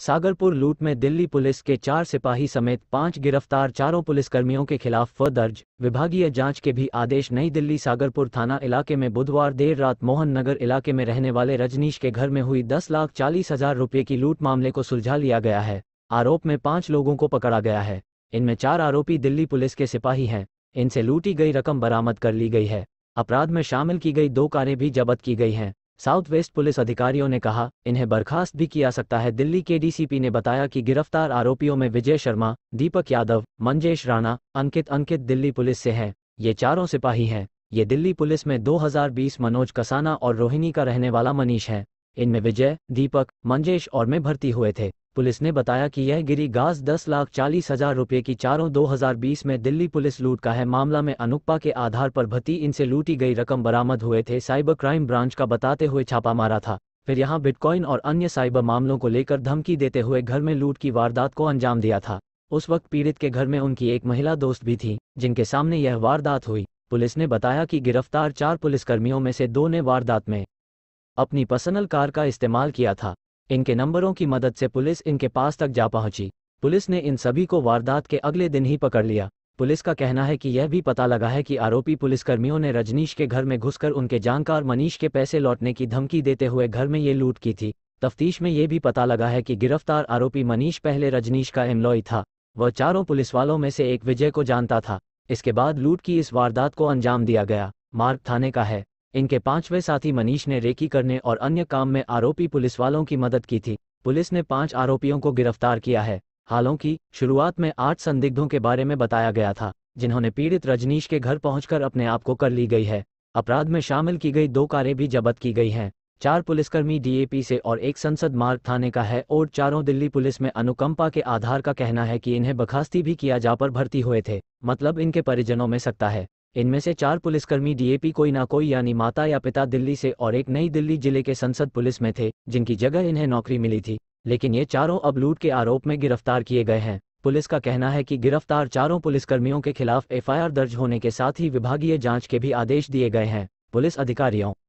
सागरपुर लूट में दिल्ली पुलिस के चार सिपाही समेत पांच गिरफ्तार चारों पुलिसकर्मियों के खिलाफ फ दर्ज विभागीय जांच के भी आदेश नई दिल्ली सागरपुर थाना इलाके में बुधवार देर रात मोहन नगर इलाके में रहने वाले रजनीश के घर में हुई दस लाख चालीस हजार रुपये की लूट मामले को सुलझा लिया गया है आरोप में पांच लोगों को पकड़ा गया है इनमें चार आरोपी दिल्ली पुलिस के सिपाही हैं इनसे लूटी गई रकम बरामद कर ली गई है अपराध में शामिल की गई दो कारें भी जब्त की गई हैं साउथ वेस्ट पुलिस अधिकारियों ने कहा इन्हें बर्खास्त भी किया सकता है दिल्ली के डीसीपी ने बताया कि गिरफ्तार आरोपियों में विजय शर्मा दीपक यादव मंजेश राणा अंकित अंकित दिल्ली पुलिस से हैं ये चारों सिपाही हैं ये दिल्ली पुलिस में 2020 मनोज कसाना और रोहिणी का रहने वाला मनीष है इनमें विजय दीपक मंजेश और में भर्ती हुए थे पुलिस ने बताया कि यह गिरी गाज दस लाख चालीस हजार रुपये की चारों 2020 में दिल्ली पुलिस लूट का है मामला में अनुपा के आधार पर भती इनसे लूटी गई रकम बरामद हुए थे साइबर क्राइम ब्रांच का बताते हुए छापा मारा था फिर यहां बिटकॉइन और अन्य साइबर मामलों को लेकर धमकी देते हुए घर में लूट की वारदात को अंजाम दिया था उस वक्त पीड़ित के घर में उनकी एक महिला दोस्त भी थी जिनके सामने यह वारदात हुई पुलिस ने बताया कि गिरफ्तार चार पुलिसकर्मियों में से दो ने वारदात में अपनी पर्सनल कार का इस्तेमाल किया था इनके नंबरों की मदद से पुलिस इनके पास तक जा पहुंची पुलिस ने इन सभी को वारदात के अगले दिन ही पकड़ लिया पुलिस का कहना है कि यह भी पता लगा है कि आरोपी पुलिसकर्मियों ने रजनीश के घर में घुसकर उनके जानकार मनीष के पैसे लौटने की धमकी देते हुए घर में ये लूट की थी तफ्तीश में ये भी पता लगा है कि गिरफ्तार आरोपी मनीष पहले रजनीश का एम्प्लॉय था वह चारों पुलिस वालों में से एक विजय को जानता था इसके बाद लूट की इस वारदात को अंजाम दिया गया मार्ग थाने का है इनके पांचवें साथी मनीष ने रेकी करने और अन्य काम में आरोपी पुलिस वालों की मदद की थी पुलिस ने पांच आरोपियों को गिरफ्तार किया है हालांकि शुरुआत में आठ संदिग्धों के बारे में बताया गया था जिन्होंने पीड़ित रजनीश के घर पहुंचकर अपने आप को कर ली गई है अपराध में शामिल की गई दो कारें भी जब्त की गई हैं चार पुलिसकर्मी डीएपी से और एक संसद मार्ग थाने का है और चारों दिल्ली पुलिस में अनुकंपा के आधार का कहना है कि इन्हें बखास्ती भी किया जा पर भर्ती हुए थे मतलब इनके परिजनों में सकता है इनमें से चार पुलिसकर्मी डीएपी कोई ना कोई यानी माता या पिता दिल्ली से और एक नई दिल्ली जिले के संसद पुलिस में थे जिनकी जगह इन्हें नौकरी मिली थी लेकिन ये चारों अब लूट के आरोप में गिरफ्तार किए गए हैं पुलिस का कहना है कि गिरफ्तार चारों पुलिसकर्मियों के खिलाफ एफआईआर दर्ज होने के साथ ही विभागीय जांच के भी आदेश दिए गए हैं पुलिस अधिकारियों